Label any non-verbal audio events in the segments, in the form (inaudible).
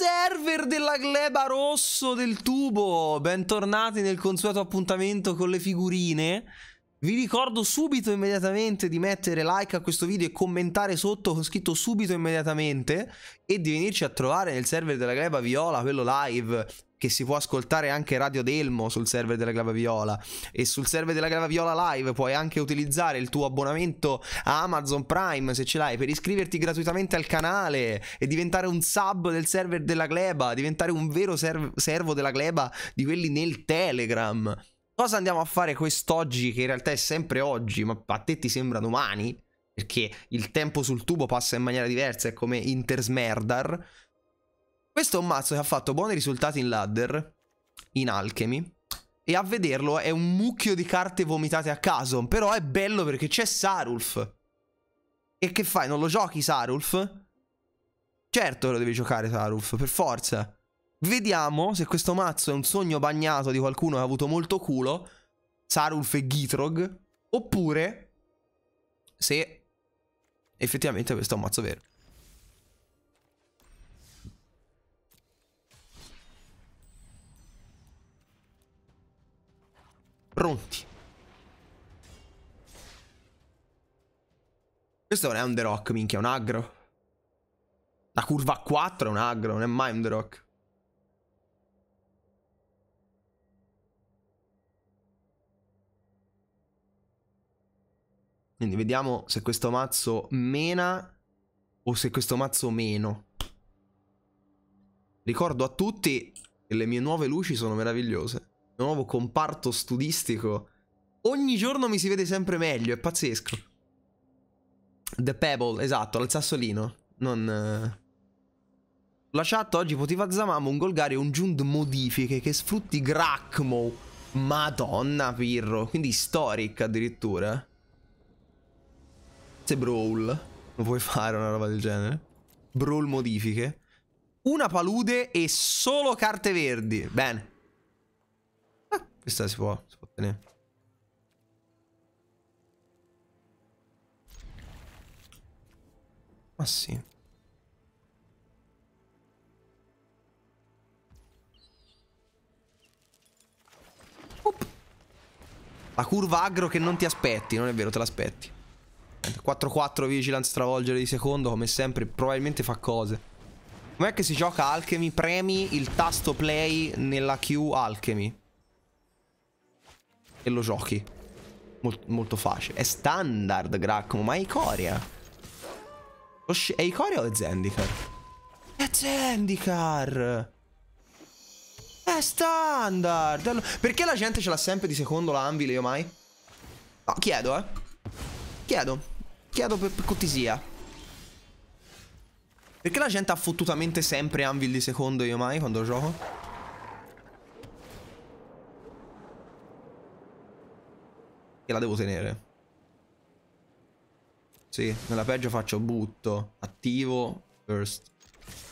server della gleba rosso del tubo. Bentornati nel consueto appuntamento con le figurine. Vi ricordo subito immediatamente di mettere like a questo video e commentare sotto con scritto subito immediatamente e di venirci a trovare nel server della gleba viola, quello live che si può ascoltare anche Radio Delmo sul server della Grava Viola e sul server della Grava Viola Live puoi anche utilizzare il tuo abbonamento a Amazon Prime se ce l'hai per iscriverti gratuitamente al canale e diventare un sub del server della Gleba, diventare un vero serv- servo della Gleba di quelli nel Telegram. Cosa andiamo a fare quest'oggi che in realtà è sempre oggi, ma a te ti sembra domani? Perché il tempo sul tubo passa in maniera diversa, è come Intersmerdar. Questo è un mazzo che ha fatto buoni risultati in ladder, in alchemy, e a vederlo è un mucchio di carte vomitate a caso, però è bello perché c'è Sarulf. E che fai, non lo giochi Sarulf? Certo lo devi giocare Sarulf, per forza. Vediamo se questo mazzo è un sogno bagnato di qualcuno che ha avuto molto culo, Sarulf e Gitrog, oppure se effettivamente questo è un mazzo vero. Pronti. Questo non è un The Rock, minchia, è un aggro. La curva 4 è un aggro, non è mai un The Rock. Quindi vediamo se questo mazzo mena o se questo mazzo meno. Ricordo a tutti che le mie nuove luci sono meravigliose nuovo comparto studistico. Ogni giorno mi si vede sempre meglio, è pazzesco. The Pebble, esatto, al sassolino. Non... Eh. La chat oggi poteva Zamamo un Golgari e un Jund modifiche che sfrutti Gracmo. Madonna, Pirro. Quindi Storic addirittura. Se Brawl. Non puoi fare una roba del genere. Brawl modifiche. Una palude e solo carte verdi. Bene. Questa si può, si può tenere. Ma sì. Op. La curva agro che non ti aspetti, non è vero, te l'aspetti. 4-4 Vigilance travolgere di secondo, come sempre, probabilmente fa cose. Com'è che si gioca Alchemy? Premi il tasto play nella Q Alchemy e lo giochi. Mol molto facile. È standard, Gracchmo, ma è Icoria. È Icoria o è Zendikar? È Zendikar! È standard! perché la gente ce l'ha sempre di secondo la Anvil io mai? No, chiedo, eh. Chiedo. Chiedo per, per cortesia. Perché la gente ha fottutamente sempre Anvil di secondo io mai quando gioco? E la devo tenere. Sì, nella peggio faccio butto, attivo, first.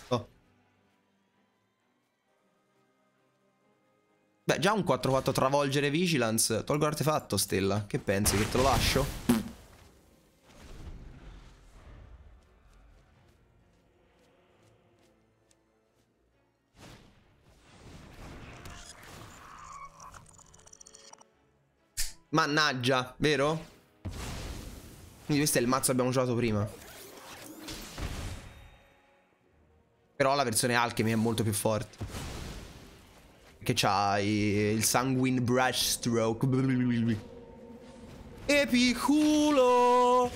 Oh. Beh, già un 4-4 travolgere Vigilance. Tolgo l'artefatto, Stella. Che pensi, che te lo lascio? Mannaggia, vero? Quindi questo è il mazzo che abbiamo giocato prima. Però la versione Alchemy è molto più forte. Che c'ha il Sanguine Brushstroke. Epiculo!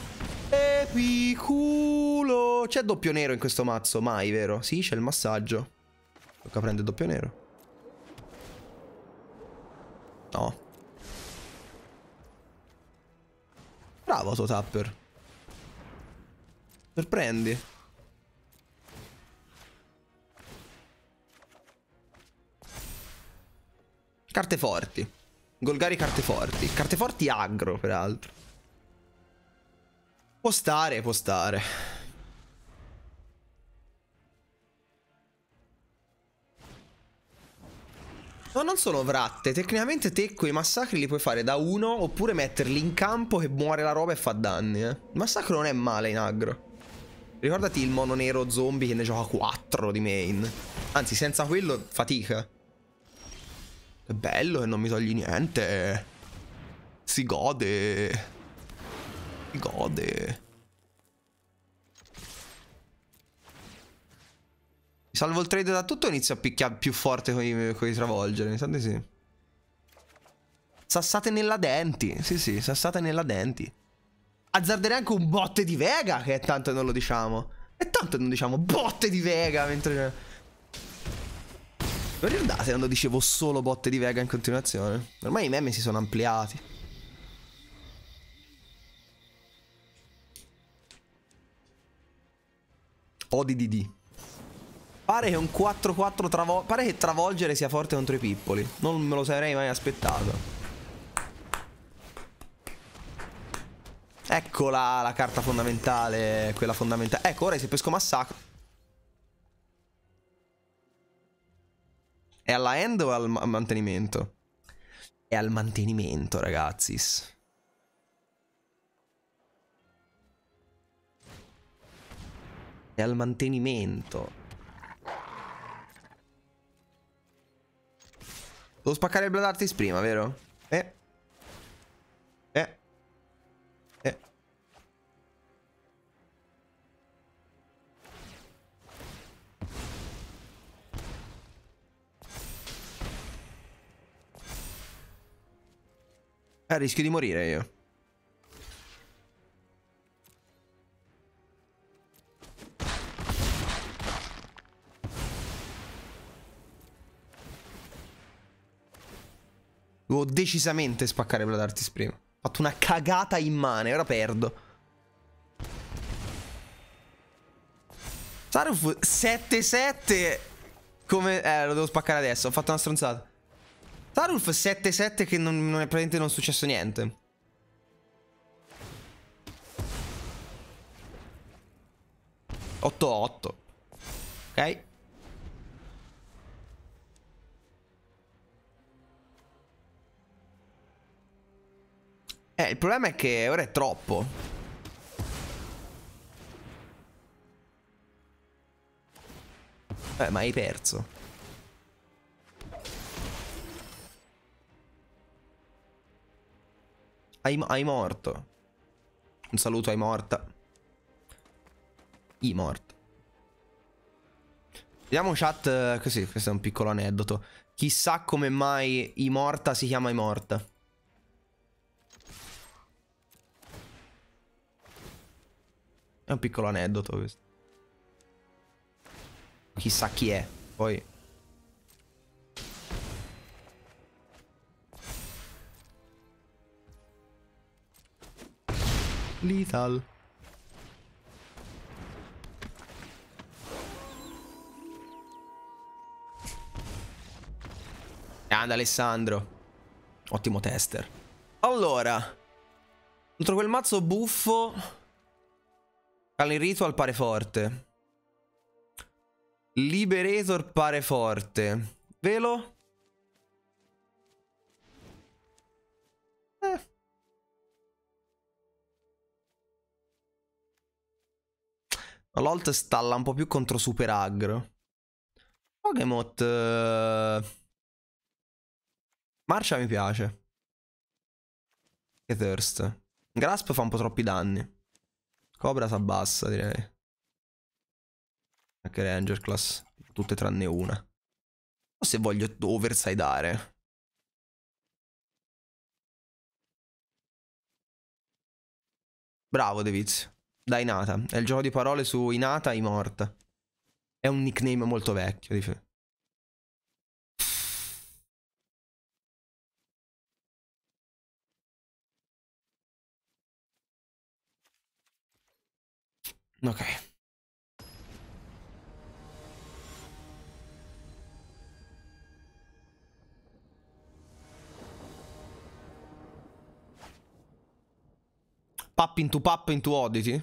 Epiculo! C'è doppio nero in questo mazzo? Mai, vero? Sì, c'è il massaggio. Tocca prendere doppio nero. No. Bravo sto Tapper. Sorprendi. Carte forti. Golgari carte forti. Carte forti agro, peraltro. Può stare, può stare. No, non sono vratte. Tecnicamente te quei massacri li puoi fare da uno oppure metterli in campo che muore la roba e fa danni. Eh. Il massacro non è male in aggro. Ricordati il mono nero zombie che ne gioca 4 di main. Anzi, senza quello fatica. È bello che non mi togli niente. Si gode. Si gode. Salvo il trade da tutto inizio a picchiare più forte con i, con i travolgere. Intanto sì. Sassate nella denti. Sì, sì, sassate nella denti. Azzarderei anche un botte di Vega, che tanto non lo diciamo. E tanto non diciamo botte di Vega mentre... Non ricordate quando dicevo solo botte di Vega in continuazione? Ormai i meme si sono ampliati. ODDD. Pare che un 4-4 travol... Pare che travolgere sia forte contro i pippoli. Non me lo sarei mai aspettato. Eccola la carta fondamentale, quella fondamentale. Ecco, ora se pesco massacro. È alla end o al ma mantenimento? È al mantenimento, ragazzi. È al mantenimento. Devo spaccare il Blood Artist prima, vero? Eh. Eh. Eh. Eh, rischio di morire io. Potevo decisamente spaccare Vladartis prima. Ho fatto una cagata immane, ora perdo. Saruf 7-7 Come... Eh, lo devo spaccare adesso Ho fatto una stronzata Saruf 7-7 che non, non, è praticamente non è successo niente Otto 8 Ok Eh, il problema è che ora è troppo. Eh, ma hai perso. Hai, hai morto. Un saluto ai morta. I morta. Vediamo chat eh, così, questo è un piccolo aneddoto. Chissà come mai i morta si chiama i morta. È un piccolo aneddoto questo. Chissà chi è, poi... Lethal. Grande Alessandro. Ottimo tester. Allora. Contro quel mazzo buffo... Calen Ritual pare forte. Liberator pare forte. Velo? Eh. L'olt stalla un po' più contro Super aggro. Pokémon. Uh... Marcia mi piace. E Thirst. Grasp fa un po' troppi danni. Cobra s'abbassa direi. Anche Ranger class. Tutte tranne una. O se voglio oversideare. Bravo Devizio. Da Inata. È il gioco di parole su Inata e Morta. È un nickname molto vecchio. Di Ok. Pap into pap into oddity?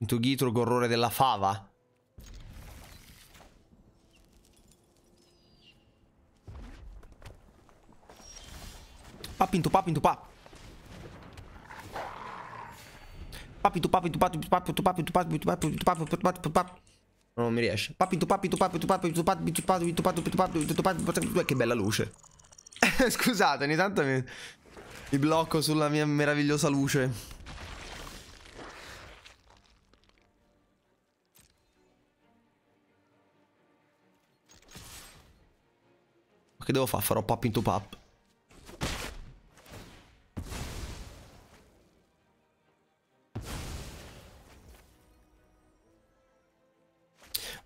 Into Gitrug, orrore della fava? Pap into pap into pap Papi tu papi tu papi tu papi tu papi tu papi tu papi tu papi tu papi tu papi non mi riesce. Papi tu papi tu papi tu papi tu papi tu papi tu papi tu papi tu papi tu papi che bella luce. Scusate, ogni tanto mi, mi blocco sulla mia meravigliosa luce. Che devo fare? Farò pop into pop.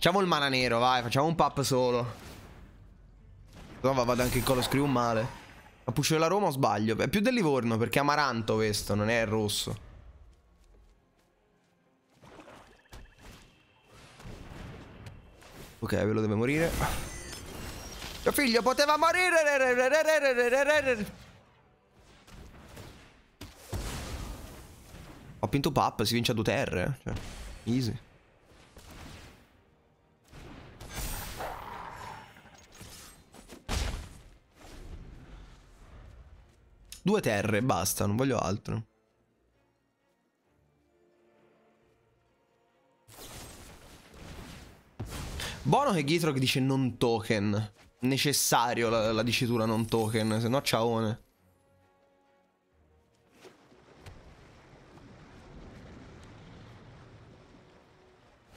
Facciamo il mana nero, vai, facciamo un pup solo. Però no, vado anche in Colo Screw male. La puscio della Roma o sbaglio? È più del Livorno perché è amaranto questo, non è rosso. Ok, ve lo deve morire. Mio figlio poteva morire. Ho pinto pup, si vince a due terre. Eh. Cioè, easy. Due terre, basta, non voglio altro. Buono che Gitrog dice non token. Necessario la, la dicitura non token, se no ciaone.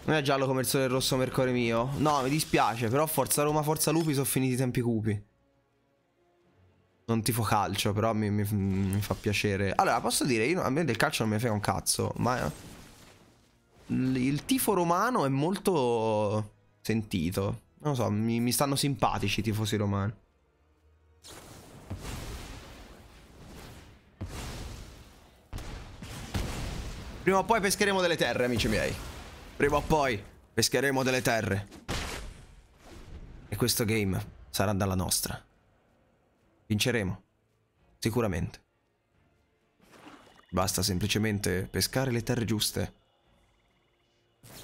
Non è giallo come il sole rosso mercore mio. No, mi dispiace, però Forza Roma, Forza Lupi sono finiti i tempi cupi non tifo calcio, però mi, mi, mi, fa piacere. Allora, posso dire, io, a me del calcio non mi frega un cazzo, ma eh, il tifo romano è molto sentito. Non lo so, mi, mi stanno simpatici i tifosi romani. Prima o poi pescheremo delle terre, amici miei. Prima o poi pescheremo delle terre. E questo game sarà dalla nostra. Vinceremo. Sicuramente. Basta semplicemente pescare le terre giuste.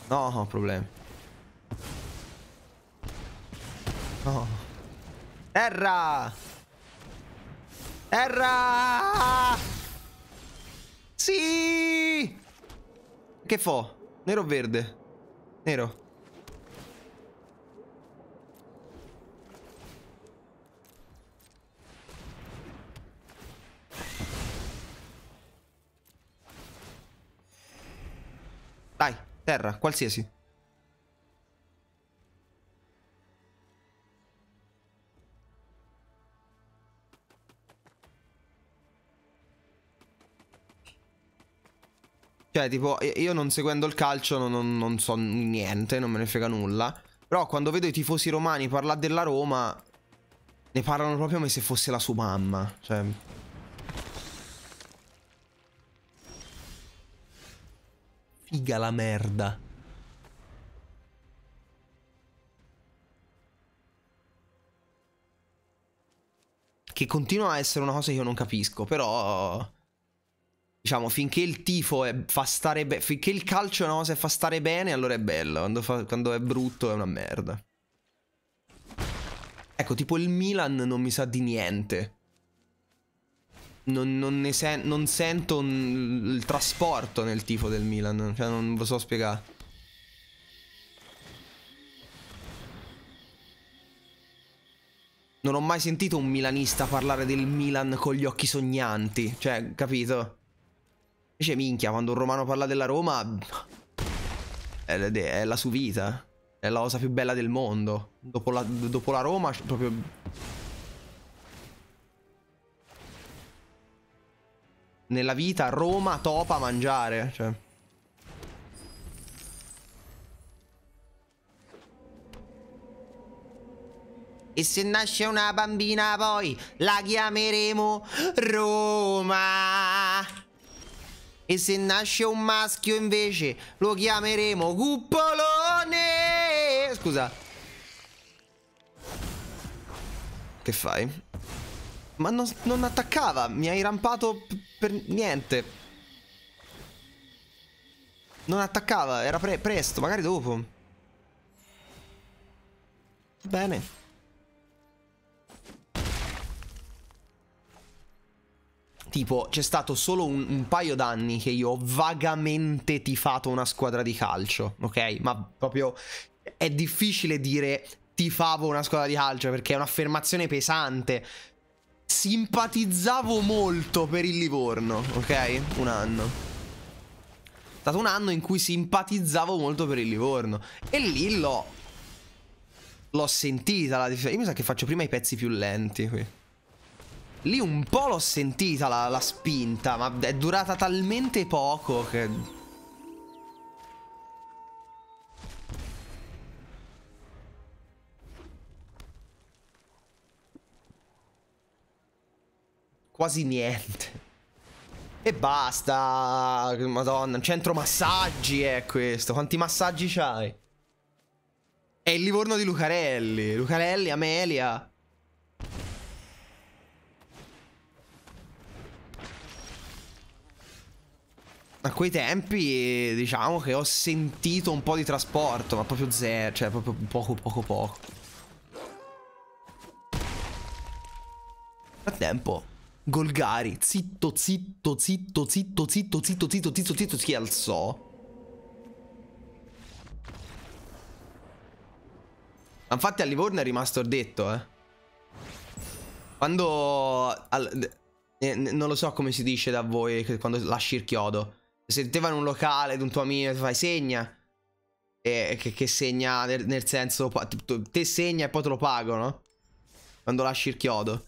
No, no problemi. No. Terra! Terra! Sì! Che fo? Nero o verde? Nero. Dai, terra, qualsiasi. Cioè, tipo, io non seguendo il calcio non, non, non, so niente, non me ne frega nulla. Però quando vedo i tifosi romani parlare della Roma, ne parlano proprio come se fosse la sua mamma. Cioè... figa la merda. Che continua a essere una cosa che io non capisco, però... Diciamo, finché il tifo è, fa stare bene, finché il calcio è una cosa che fa stare bene, allora è bello, quando, fa, quando è brutto è una merda. Ecco, tipo il Milan non mi sa di niente non, non, sen non sento il trasporto nel tifo del Milan, cioè non lo so spiegare. Non ho mai sentito un milanista parlare del Milan con gli occhi sognanti. Cioè, capito? Invece minchia, quando un romano parla della Roma... È, la sua vita. È la cosa più bella del mondo. Dopo la, dopo la Roma, proprio... nella vita Roma topa a mangiare, cioè. E se nasce una bambina poi la chiameremo Roma. E se nasce un maschio invece lo chiameremo Cuppolone. Scusa. Che fai? Ma non, non attaccava, mi hai rampato per niente. Non attaccava, era pre presto, magari dopo. Bene. Tipo, c'è stato solo un, un paio d'anni che io ho vagamente tifato una squadra di calcio, ok? Ma proprio è difficile dire tifavo una squadra di calcio perché è un'affermazione pesante. Simpatizzavo molto per il Livorno, ok? Un anno È stato un anno in cui simpatizzavo molto per il Livorno. E lì l'ho. L'ho sentita la differenza. Io mi sa che faccio prima i pezzi più lenti qui. Lì un po' l'ho sentita la, la spinta, ma è durata talmente poco che quasi niente. E basta, madonna, un centro massaggi è questo, quanti massaggi c'hai? È il Livorno di Lucarelli, Lucarelli, Amelia. A quei tempi diciamo che ho sentito un po' di trasporto, ma proprio zero, cioè proprio poco poco poco. Frattempo Golgari, zitto, zitto, zitto, zitto, zitto, zitto, zitto, zitto, zitto, si alzò. Infatti a Livorno è rimasto detto, eh. Quando... Al, eh, non lo so come si dice da voi quando lasci il chiodo. Se te vai in un locale di un tuo amico e fai segna. Eh, che, che, segna nel, nel senso... Te segna e poi te lo pagano. Quando lasci il chiodo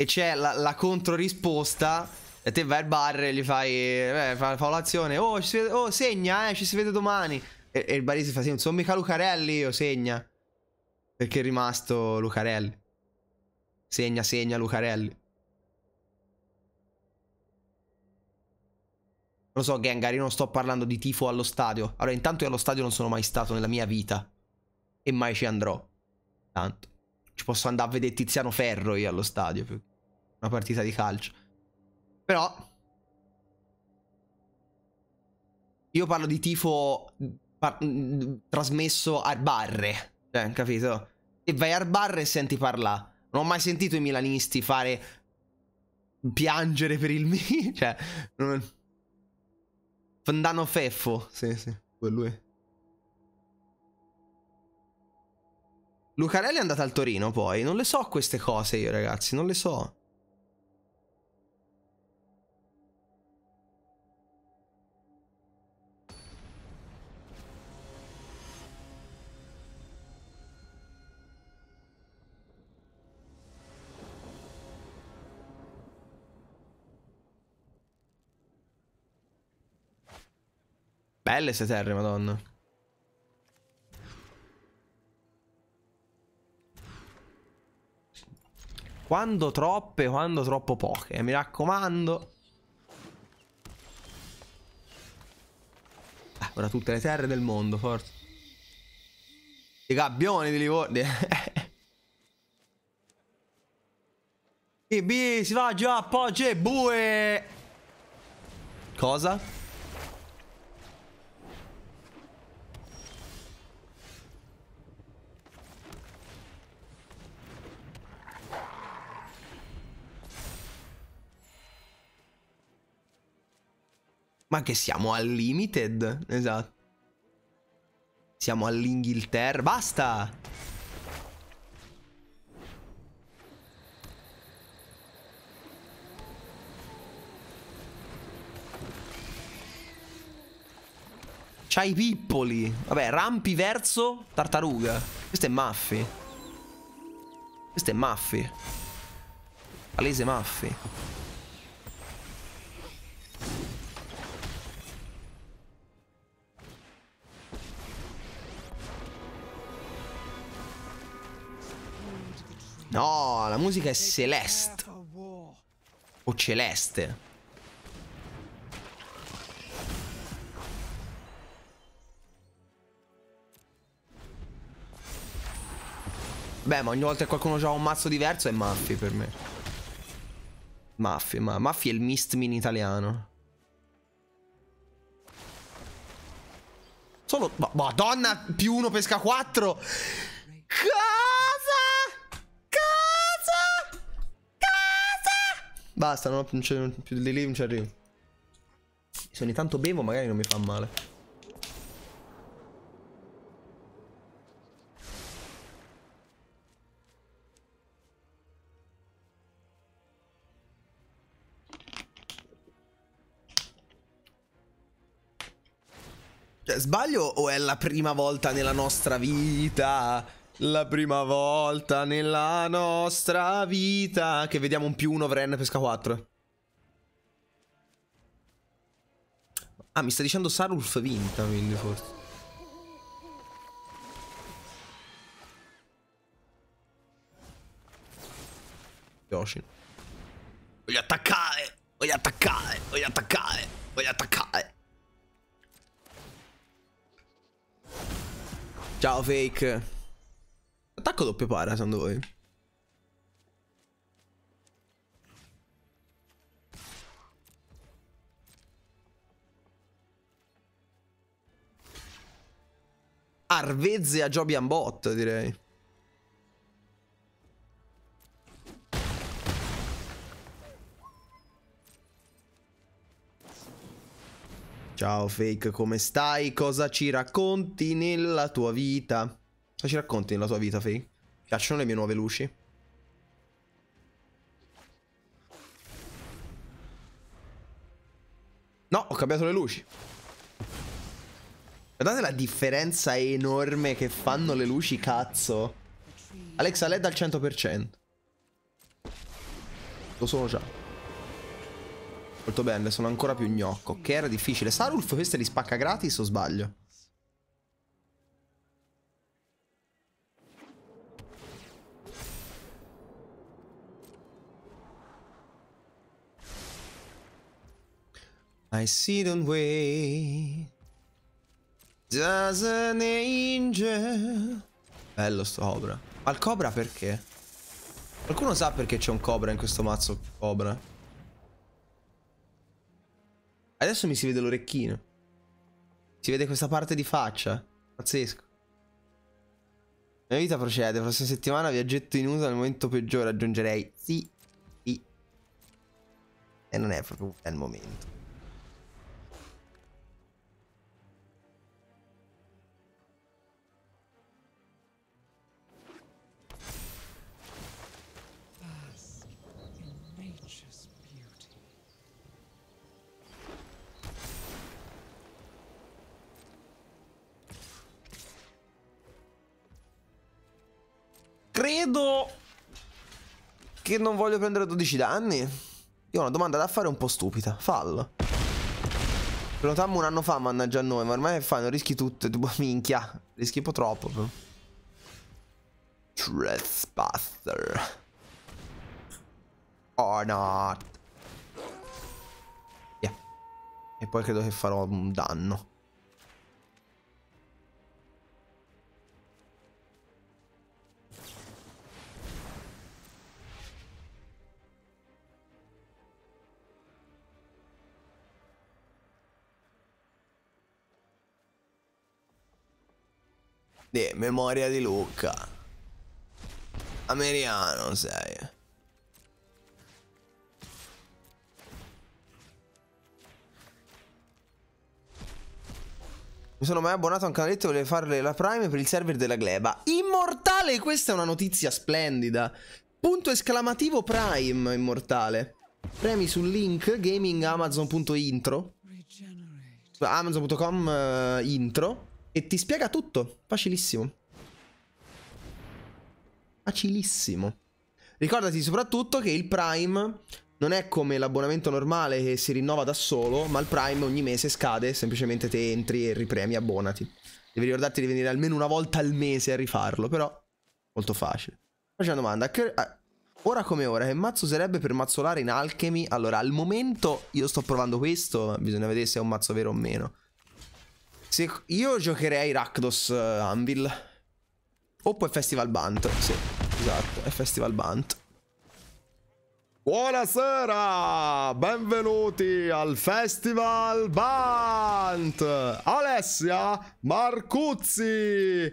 e c'è la, la controrisposta e te vai al bar e gli fai, eh, fa, l'azione, oh, oh, segna, eh, ci si vede domani. E, e il barista fa, sì, non sono mica Lucarelli io, segna. Perché è rimasto Lucarelli. Segna, segna Lucarelli. lo so, Gengar, io non sto parlando di tifo allo stadio. Allora, intanto io allo stadio non sono mai stato nella mia vita. E mai ci andrò. Tanto. Ci posso andare a vedere Tiziano Ferro io allo stadio una partita di calcio. Però io parlo di tifo par- mm, mm, trasmesso a barre, cioè, capito? E vai a barre e senti parlare. Non ho mai sentito i milanisti fare piangere per il (laughs) mi, cioè non... Fandano feffo, sì, sì, quello è. Lucarelli è andato al Torino poi, non le so queste cose io ragazzi, non le so. Belle queste terre, madonna. Quando troppe, quando troppo poche. Eh, mi raccomando. Ah, ora tutte le terre del mondo, forse. I gabbioni di Livorno. E (laughs) B si va già appoggio e bue. Cosa? Ma che siamo al limited? Esatto. Siamo all'Inghilterra. Basta! C'ha i pippoli. Vabbè, rampi verso tartaruga. Questo è Maffi. Questo è Maffi. Palese Maffi. No, la musica è Celeste. O Celeste. Beh, ma ogni volta che qualcuno ha un mazzo diverso è Maffi per me. Maffi, ma Maffi è il mistmin italiano. Sono... Madonna, più uno pesca quattro. Cazzo! Basta, no, non c'è più di lì, non ci arrivo. Se ogni tanto bevo magari non mi fa male. Cioè, sbaglio o è la prima volta nella nostra vita la prima volta nella nostra vita che vediamo un più uno Vren pesca 4. Ah, mi sta dicendo Sarulf vinta, quindi forse. Yoshin. Voglio attaccare! Voglio attaccare! Voglio attaccare! Voglio attaccare! Ciao, fake! attacco doppio para, secondo voi? Arvezze a Jobian Bot, direi. Ciao fake, come stai? Cosa ci racconti nella tua vita? Cosa ci racconti della tua vita, Faye? Piacciono le mie nuove luci? No, ho cambiato le luci. Guardate la differenza enorme che fanno le luci, cazzo. Alexa, LED al 100%. Lo sono già. Molto bene, sono ancora più gnocco. Che era difficile. Sarulf questa li spacca gratis o sbaglio? I see them wait Does an angel Bello sto cobra Ma il cobra perché? Qualcuno sa perché c'è un cobra in questo mazzo cobra? Adesso mi si vede l'orecchino Si vede questa parte di faccia Pazzesco La mia vita procede La Prossima settimana viaggetto in uso al momento peggiore Aggiungerei sì Sì E non è proprio un bel momento credo che non voglio prendere 12 danni. Io ho una domanda da fare un po' stupida. Fallo. Prenotammo un anno fa, mannaggia a noi, ma ormai fai, non rischi tutto, tipo (laughs) minchia. Rischi un po' troppo. Però. Trespasser. Or oh, not. Yeah. E poi credo che farò un danno. De, memoria di Lucca. Ameriano sei. Mi sono mai abbonato a un canaletto e volevo fare la Prime per il server della gleba. Immortale, questa è una notizia splendida. Punto esclamativo Prime, immortale. Premi sul link gamingamazon.intro. Amazon.com uh, intro e ti spiega tutto. Facilissimo. Facilissimo. Ricordati soprattutto che il Prime non è come l'abbonamento normale che si rinnova da solo, ma il Prime ogni mese scade, semplicemente te entri e ripremi, abbonati. Devi ricordarti di venire almeno una volta al mese a rifarlo, però molto facile. Faccio una domanda, che, ah, ora come ora, che mazzo userebbe per mazzolare in Alchemy? Allora, al momento io sto provando questo, bisogna vedere se è un mazzo vero o meno. Se io giocherei Rakdos eh, Anvil. Oppure Festival Bant. Sì, esatto, è Festival Bant. Buonasera, benvenuti al Festival Bant! Alessia Marcuzzi.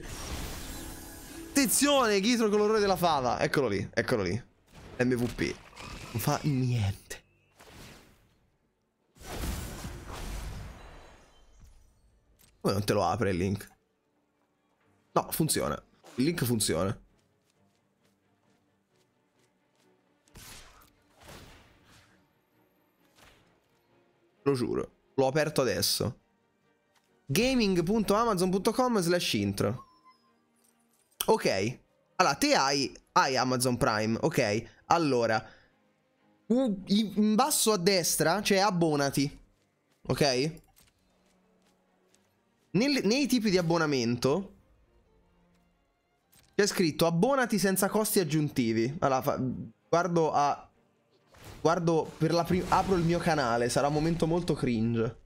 Attenzione, Ghidro con l'orrore della fava. Eccolo lì, eccolo lì. MVP. Non fa niente. Come non te lo apre il link? No, funziona. Il link funziona. Lo giuro. L'ho aperto adesso. Gaming.amazon.com slash intro. Ok. Allora, te hai, hai Amazon Prime, ok? Allora, in basso a destra c'è cioè abbonati, ok? Nel, nei tipi di abbonamento c'è scritto abbonati senza costi aggiuntivi. Allora, fa, guardo a... Guardo per la prima... Apro il mio canale, sarà un momento molto cringe.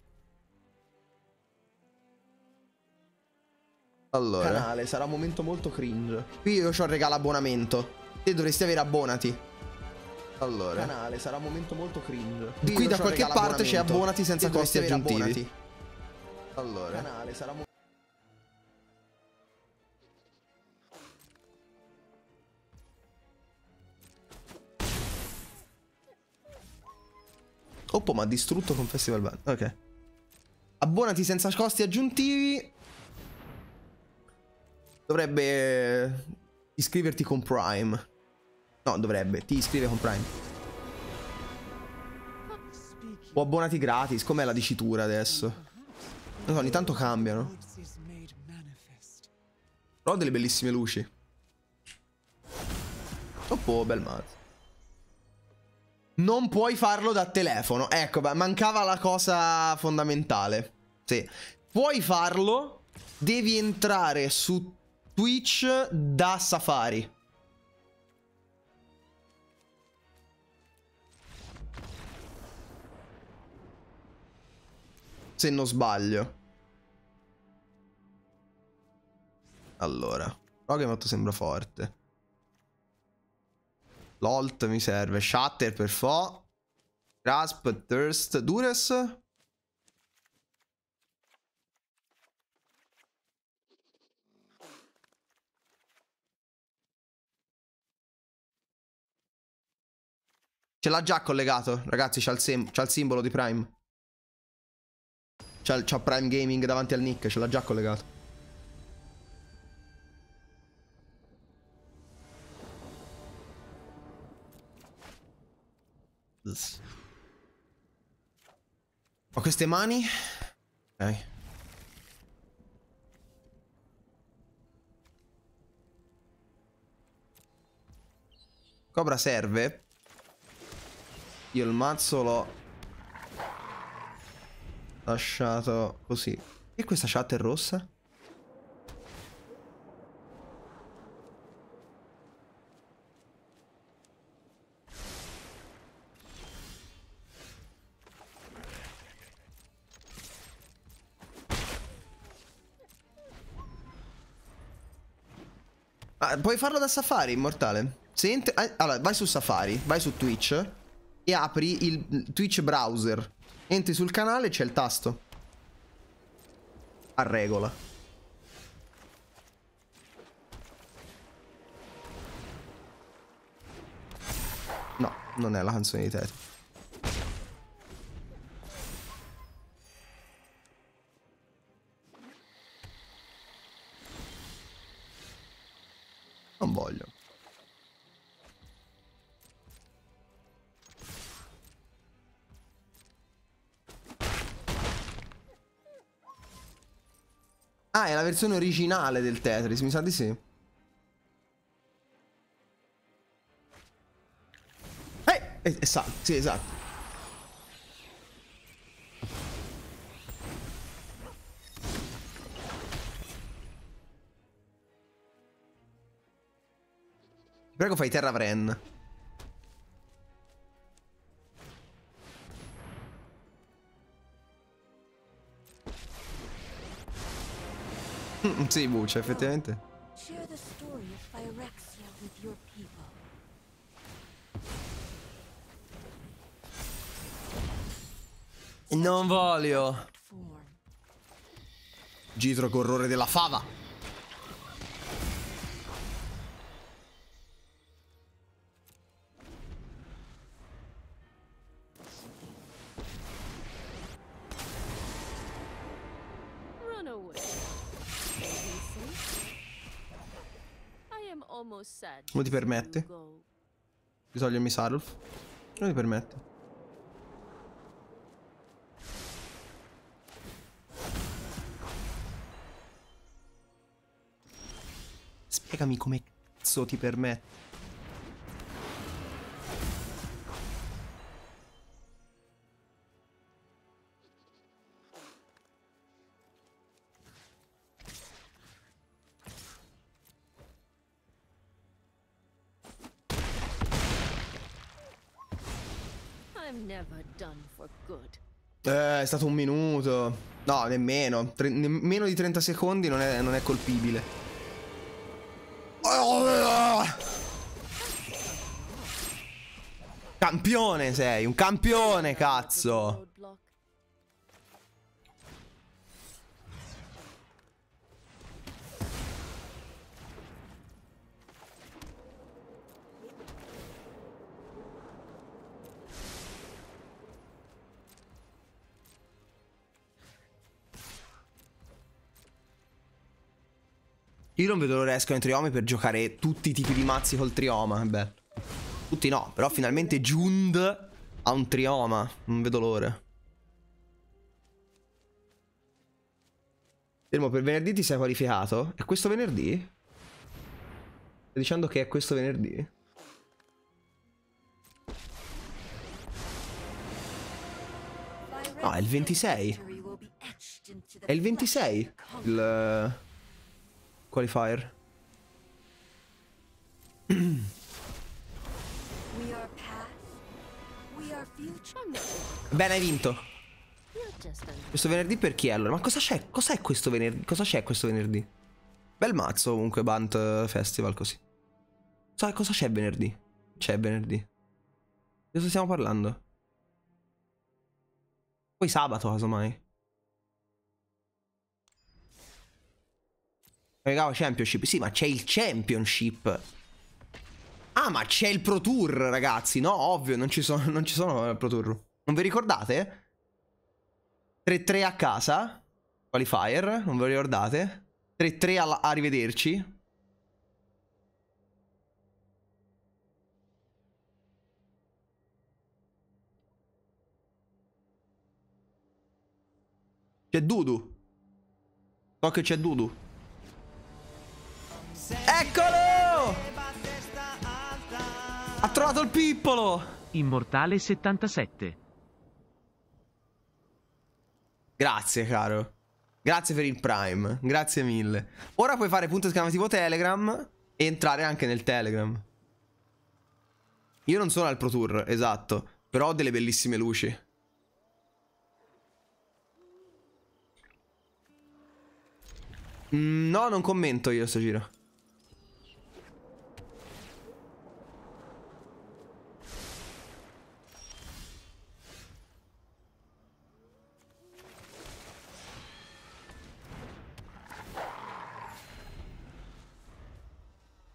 Allora. Canale, sarà un momento molto cringe. Qui io ho il regalo abbonamento. Te dovresti avere abbonati. Allora. Canale, sarà un momento molto cringe. Qui, Qui da qualche parte c'è abbonati senza costi aggiuntivi. Abbonati allora. canale sarà molto... Oppo ma ha distrutto con Festival Band. Ok. Abbonati senza costi aggiuntivi. Dovrebbe eh, iscriverti con Prime. No, dovrebbe. Ti iscrive con Prime. O abbonati gratis. Com'è la dicitura adesso? so, ogni tanto cambiano. Però ho delle bellissime luci. Oh, bel mazzo. Non puoi farlo da telefono. Ecco, mancava la cosa fondamentale. Sì. Puoi farlo, devi entrare su Twitch da Safari. Se non sbaglio. Allora, Rogamoth sembra forte. L'Olt mi serve, Shatter per Fo, Grasp, Thirst, Dures. Ce l'ha già collegato, ragazzi, c'ha il, il, simbolo di Prime. C'ha Prime Gaming davanti al nick, ce l'ha già collegato. Ho queste mani. Ok. Cobra serve. Io il mazzo l'ho lasciato così. E questa chat è rossa? puoi farlo da Safari, Immortale? Se entri... Eh, allora, vai su Safari, vai su Twitch e apri il Twitch browser. Entri sul canale, c'è il tasto. A regola. No, non è la canzone di Tete. non voglio. Ah, è la versione originale del Tetris, mi sa di sì. Eh, eh esatto, sì, esatto. prego fai Terra Vren. Mm, (laughs) sì, Buccia, effettivamente. Non voglio. Gitro corrore della fava. Non ti permette. Bisogna togliermi Sarulf. Non ti permette. Spiegami come cazzo ti permette. Eh, è stato un minuto. No, nemmeno. Tre, ne meno di 30 secondi non è, non è colpibile. Campione sei, un campione, cazzo. Io non vedo l'ora escono i triomi per giocare tutti i tipi di mazzi col trioma. Eh, beh. Tutti no, però finalmente Jund ha un trioma. Non vedo l'ora. Fermo, per venerdì ti sei qualificato? È questo venerdì? Stai dicendo che è questo venerdì? No, è il 26. È il 26. Il qualifier. Oh, Bene, hai vinto. Questo venerdì per chi è allora? Ma cosa c'è? Cos'è questo venerdì? Cosa c'è questo venerdì? Bel mazzo comunque, Bant Festival così. Sai cosa c'è venerdì? C'è venerdì. Di cosa stiamo parlando? Poi sabato, casomai. Regava Championship. Sì, ma c'è il Championship. Ah, ma c'è il Pro Tour, ragazzi. No, ovvio, non ci sono, (laughs) non ci sono Pro Tour. Non vi ricordate? 3-3 a casa. Qualifier, non ve lo ricordate? 3-3 a, a rivederci. C'è Dudu. So che c'è Dudu. Eccolo! Ha trovato il pippolo! Immortale 77. Grazie, caro. Grazie per il Prime. Grazie mille. Ora puoi fare punto esclamativo Telegram e entrare anche nel Telegram. Io non sono al Pro Tour, esatto. Però ho delle bellissime luci. Mm, no, non commento io sto giro.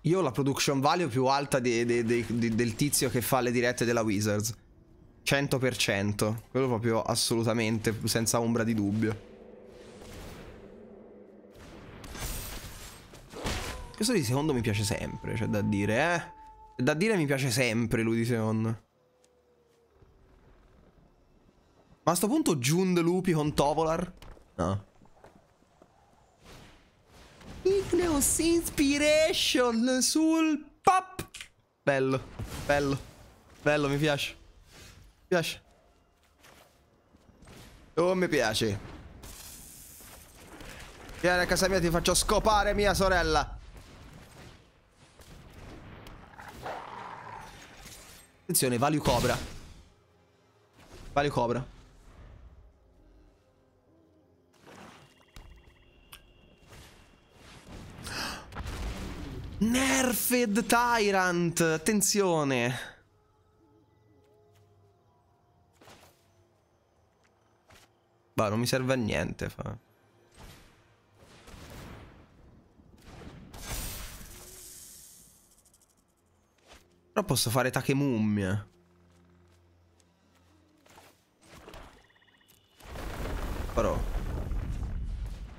Io ho la production value più alta di, di, di, del tizio che fa le dirette della Wizards. 100%. Quello proprio assolutamente, senza ombra di dubbio. Questo di secondo mi piace sempre, c'è cioè da dire, eh. da dire mi piace sempre lui di secondo. Ma a sto punto Jund Lupi con Tovolar? No. Nucleus Inspiration sul pop. Bello, bello, bello, mi piace. Mi piace. Oh, mi piace. Vieni a casa mia, ti faccio scopare mia sorella. Attenzione, value cobra. Value cobra. Nerfed Tyrant, attenzione. Bah, non mi serve a niente, fa. Però posso fare tache mummie. Però.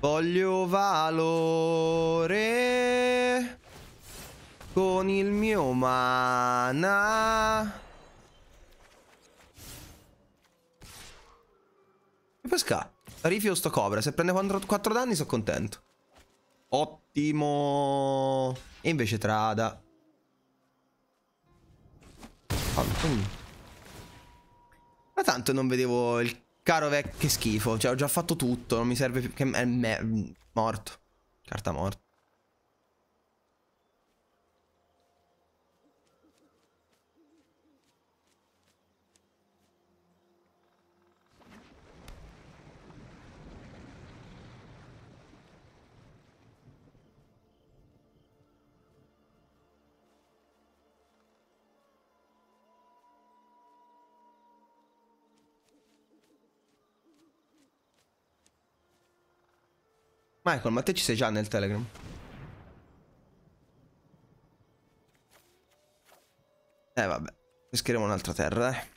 Voglio valore con il mio mana. E pesca. Rifio sto cobra. Se prende 4 danni sono contento. Ottimo. E invece trada. Ma tanto non vedevo il caro vecchio. Che schifo. Cioè, ho già fatto tutto. Non mi serve più. Che è morto. Carta morta. Michael, ma te ci sei già nel Telegram? Eh vabbè, pescheremo un'altra terra, eh.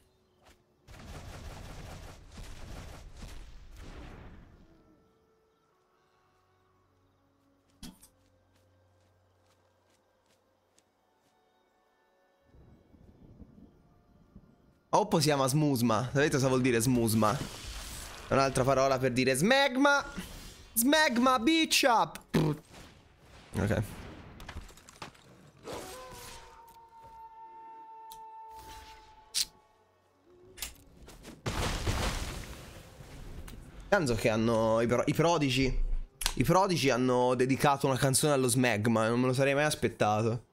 Oppo si chiama smusma. Sapete cosa vuol dire smusma? Un'altra parola per dire smegma. Smegma, bitch up! Ok. Penso che hanno i, pro i prodigi. I prodigi hanno dedicato una canzone allo smegma, non me lo sarei mai aspettato.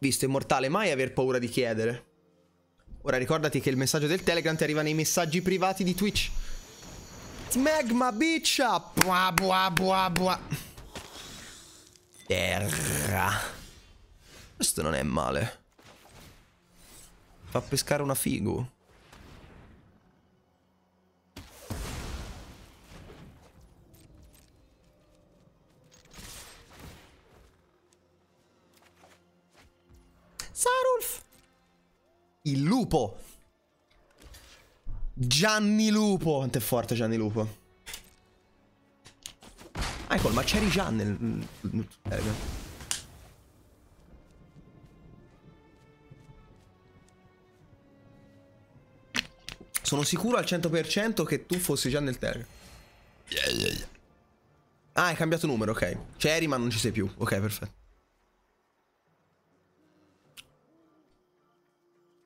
Visto immortale, mai aver paura di chiedere. Ora ricordati che il messaggio del Telegram ti arriva nei messaggi privati di Twitch. Magma biccia! Bua bua bua bua. Terra. Questo non è male. Fa pescare una figu. Il lupo. Gianni Lupo. Quanto è forte Gianni Lupo. Ah, ecco, ma c'eri già nel... Sono sicuro al 100% che tu fossi già nel Telegram. Ah, hai cambiato numero, ok. C'eri ma non ci sei più. Ok, perfetto.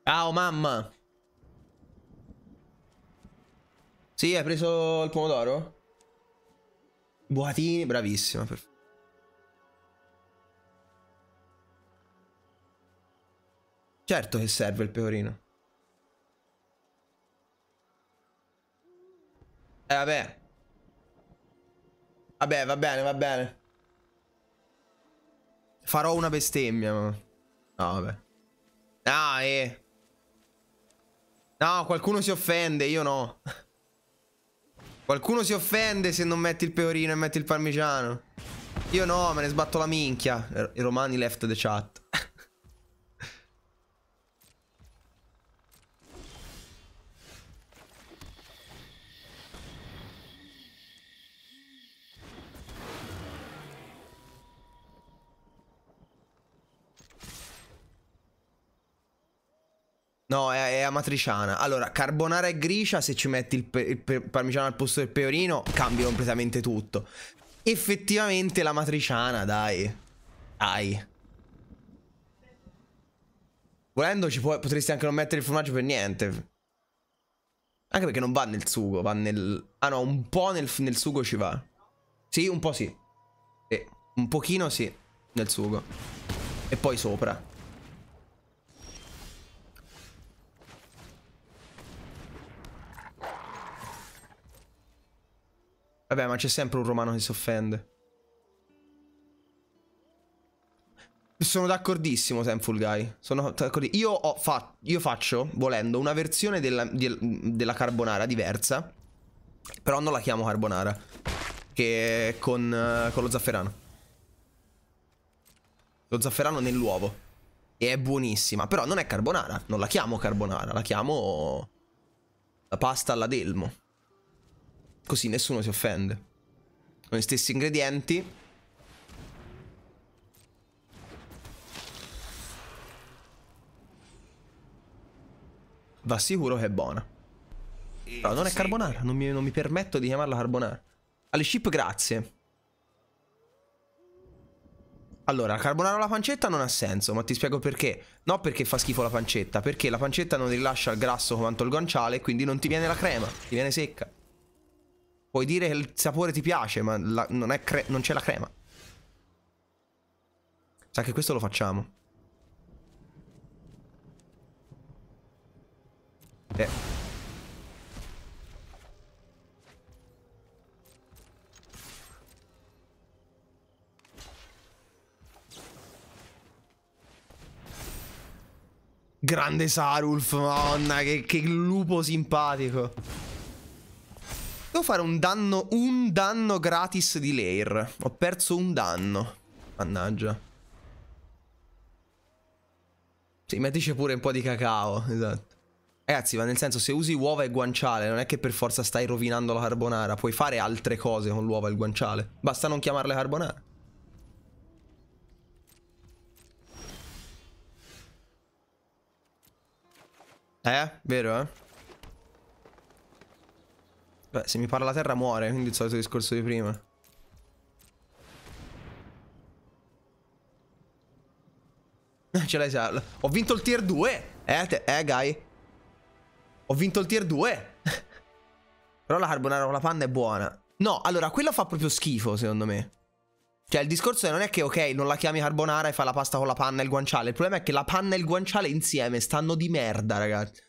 Ciao mamma! Sì, hai preso il pomodoro? Buatini, bravissima, perfetto. Certo che serve il pecorino. Eh vabbè. Vabbè, va bene, va bene. Farò una bestemmia, ma... No, vabbè. Ah, eh. No, qualcuno si offende, io no. Qualcuno si offende se non metti il peorino e metti il parmigiano. Io no, me ne sbatto la minchia. I romani left the chat. No, è, è, amatriciana. Allora, carbonara e gricia, se ci metti il, pe- il pe- parmigiano al posto del peorino, cambia completamente tutto. Effettivamente la matriciana, dai. Dai. Volendo ci può, potresti anche non mettere il formaggio per niente. Anche perché non va nel sugo, va nel... Ah no, un po' nel, nel sugo ci va. Sì, un po' sì. sì. Un pochino sì, nel sugo. E poi sopra. Vabbè, ma c'è sempre un romano che si offende. Sono d'accordissimo, Temple Guy. Sono d'accordissimo. io, fa io, faccio, volendo, una versione della, della, carbonara diversa. Però non la chiamo carbonara. Che è con, con lo zafferano. Lo zafferano nell'uovo. E è buonissima. Però non è carbonara. Non la chiamo carbonara. La chiamo... La pasta alla delmo. Così nessuno si offende. Con gli stessi ingredienti. Va sicuro che è buona. Eh, Però non è carbonara, non mi, non mi permetto di chiamarla carbonara. Alle chip grazie. Allora, carbonara alla pancetta non ha senso, ma ti spiego perché. No perché fa schifo la pancetta, perché la pancetta non rilascia il grasso quanto il guanciale, quindi non ti viene la crema, ti viene secca. Puoi dire che il sapore ti piace, ma la, non, non c'è la crema. Sa che questo lo facciamo. Eh. Grande Sarulf, madonna, che, che lupo simpatico. Devo fare un danno, un danno gratis di layer. Ho perso un danno. Mannaggia. Sì, mettici pure un po' di cacao, esatto. Ragazzi, ma nel senso, se usi uova e guanciale, non è che per forza stai rovinando la carbonara. Puoi fare altre cose con l'uova e il guanciale. Basta non chiamarle carbonara. Eh? Vero, eh? Beh, se mi parla la terra muore, quindi il solito discorso di prima. (laughs) Ce l'hai già. Ho vinto il tier 2. Eh, te, eh, guy. Ho vinto il tier 2. (laughs) Però la carbonara con la panna è buona. No, allora, quella fa proprio schifo, secondo me. Cioè, il discorso non è che, ok, non la chiami carbonara e fa la pasta con la panna e il guanciale. Il problema è che la panna e il guanciale insieme stanno di merda, ragazzi.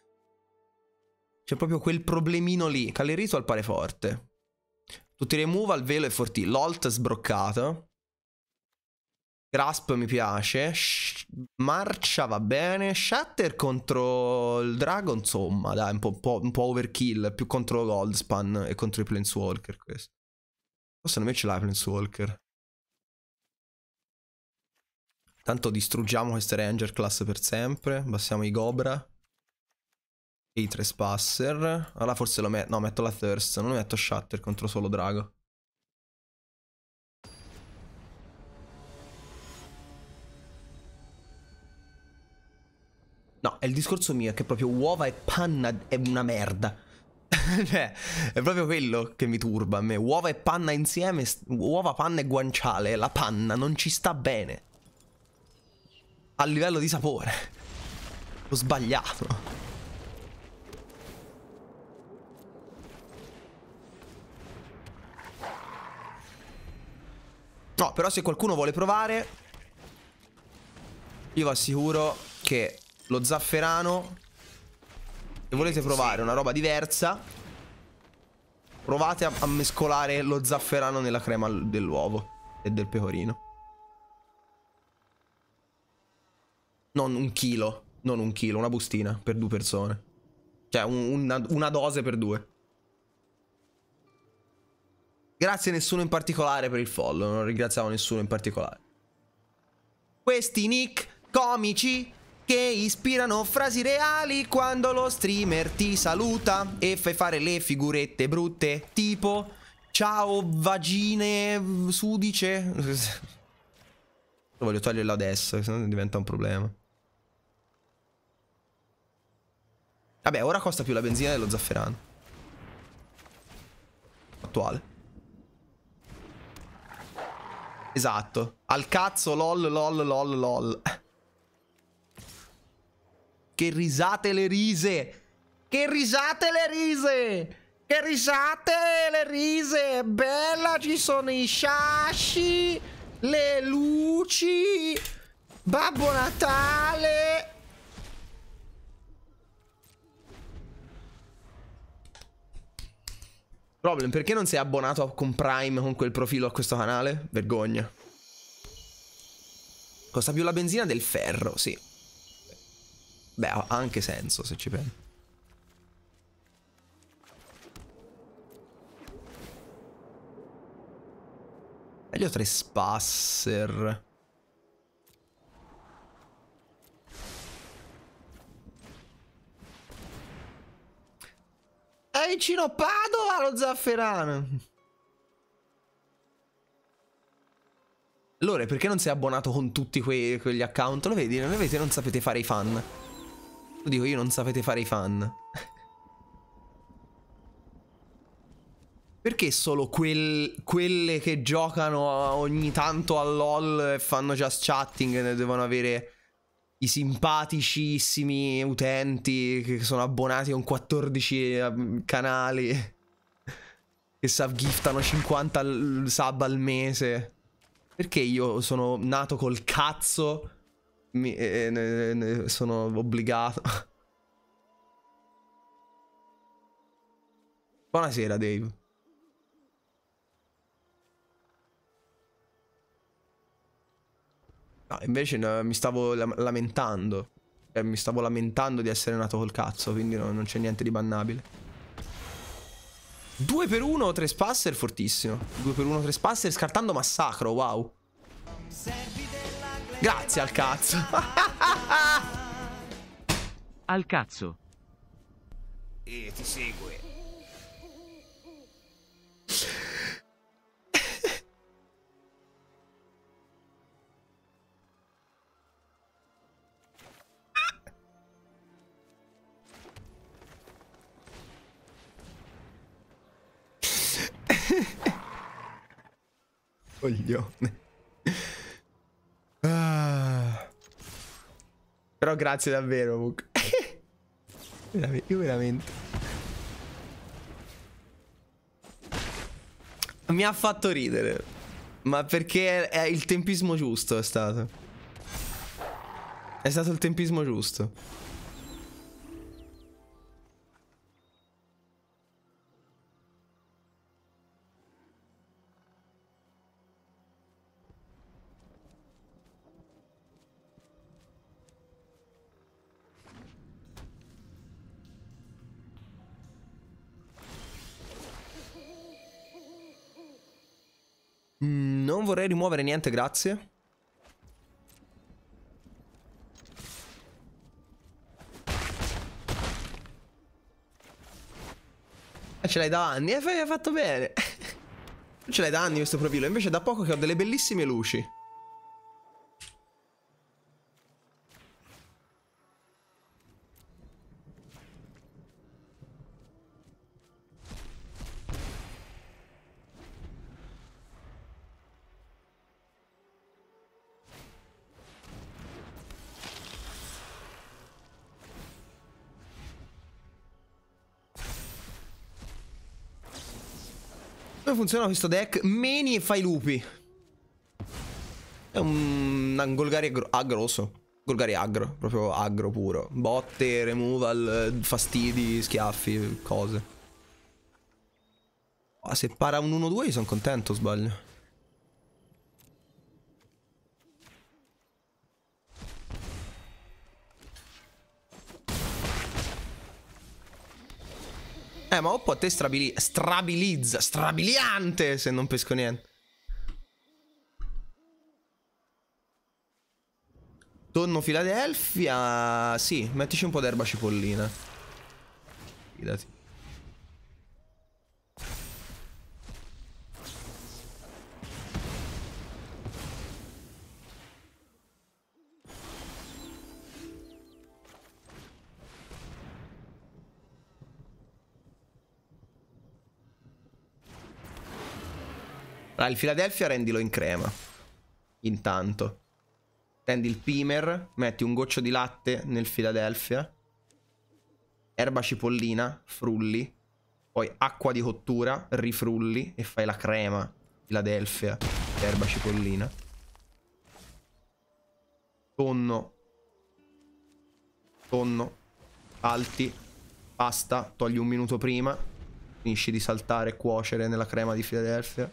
C'è proprio quel problemino lì. Caleriso al pare forte. Tutti removal, velo e forti. L'alt sbroccato. Grasp mi piace. Sh marcia va bene. Shatter contro il drago, insomma, dai, un po', un po', un po overkill. Più contro Goldspan e contro i Planeswalker questo. Forse non me ce l'ha Planeswalker. Tanto distruggiamo queste Ranger class per sempre. Passiamo i Gobra. E i trespasser. Allora forse lo metto. No, metto la thirst. Non metto shatter contro solo drago. No, è il discorso mio, che proprio uova e panna è una merda. (laughs) cioè, è proprio quello che mi turba a me. Uova e panna insieme, uova, panna e guanciale, la panna non ci sta bene. A livello di sapore. Ho sbagliato. No, però se qualcuno vuole provare Io vi assicuro che lo zafferano Se volete provare una roba diversa Provate a, a mescolare lo zafferano nella crema dell'uovo E del pecorino Non un chilo Non un chilo, una bustina per due persone Cioè un, una, una dose per due Grazie a nessuno in particolare per il follow, non ringraziamo nessuno in particolare. Questi nick comici che ispirano frasi reali quando lo streamer ti saluta e fai fare le figurette brutte, tipo ciao vagine sudice. Lo (laughs) voglio toglierlo adesso, se no diventa un problema. Vabbè, ora costa più la benzina dello zafferano. Attuale. Esatto. Al cazzo, lol, lol, lol, lol. Che risate le rise! Che risate le rise! Che risate le rise! Bella, ci sono i sciasci, le luci, Babbo Natale... Problem, perché non sei abbonato con Prime con quel profilo a questo canale? Vergogna. Costa più la benzina del ferro, sì. Beh, ha anche senso se ci pensi. Meglio tre spasser. vicino Padova lo zafferano. Lore, perché non sei abbonato con tutti quei, quegli account? Lo vedi? Non avete, non sapete fare i fan. Lo dico io, non sapete fare i fan. Perché solo quel, quelle che giocano ogni tanto a LOL e fanno just chatting ne devono avere i simpaticissimi utenti che sono abbonati a un 14 ehm, canali (laughs) che subgiftano 50 sub al mese. Perché io sono nato col cazzo? Mi, eh, ne, ne sono obbligato. (laughs) Buonasera, Dave. No, invece no, mi stavo lamentando. Cioè, mi stavo lamentando di essere nato col cazzo, quindi no, non c'è niente di bannabile. 2 per 1, 3 spasser, fortissimo. 2 per 1, 3 spasser, scartando massacro, wow. Grazie al cazzo. (laughs) al cazzo. E ti segue. coglione. Ah. Però grazie davvero, Book. (laughs) Io veramente... Mi ha fatto ridere. Ma perché è il tempismo giusto è stato. È stato il tempismo giusto. muovere niente, grazie. Eh, ce l'hai da anni, e eh, hai fatto bene. (laughs) ce l'hai da anni questo profilo, invece da poco che ho delle bellissime luci. Come funziona questo deck? Meni e fai lupi. È un, un Golgari aggro, aggroso. Golgari aggro, proprio aggro puro. Botte, removal, fastidi, schiaffi, cose. Ma ah, se para un 1-2 sono contento, sbaglio. Eh, ma Oppo a te strabili strabilizza, strabiliante se non pesco niente. Tonno Filadelfia. Sì, mettici un po' d'erba cipollina. Fidati. Ah, il Philadelphia rendilo in crema. Intanto. Prendi il pimer, metti un goccio di latte nel Philadelphia. Erba cipollina, frulli. Poi acqua di cottura, rifrulli e fai la crema Philadelphia, erba cipollina. Tonno. Tonno. Alti. Pasta, togli un minuto prima. Finisci di saltare e cuocere nella crema di Philadelphia.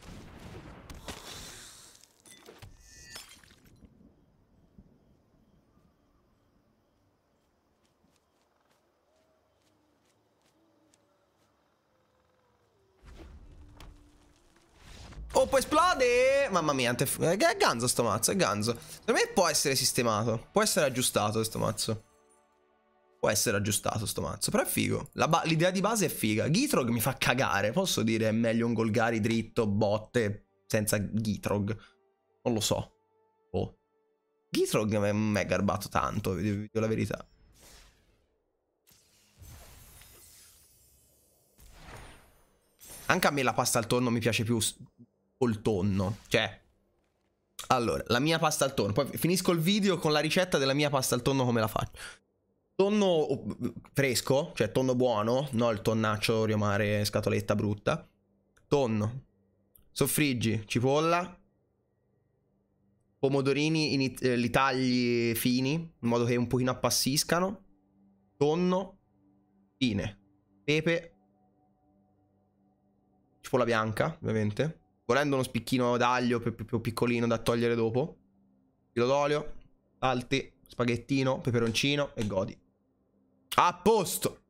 mamma mia, è ganzo sto mazzo, è ganzo. Per me può essere sistemato, può essere aggiustato questo mazzo. Può essere aggiustato sto mazzo, però è figo. l'idea di base è figa. Gitrog mi fa cagare, posso dire è meglio un Golgari dritto, botte, senza Gitrog. Non lo so. Oh. Gitrog mi è garbato tanto, vi dico la verità. Anche a me la pasta al tonno mi piace più col tonno. Cioè, allora, la mia pasta al tonno. Poi finisco il video con la ricetta della mia pasta al tonno come la faccio. Tonno uh, fresco, cioè tonno buono, no il tonnaccio riomare scatoletta brutta. Tonno, soffriggi, cipolla, pomodorini in, eh, li tagli fini, in modo che un pochino appassiscano, tonno, fine, pepe, cipolla bianca, ovviamente, Volendo uno spicchino d'aglio più, più, più piccolino da togliere dopo. Filo d'olio, salti, spaghettino, peperoncino e godi. A posto!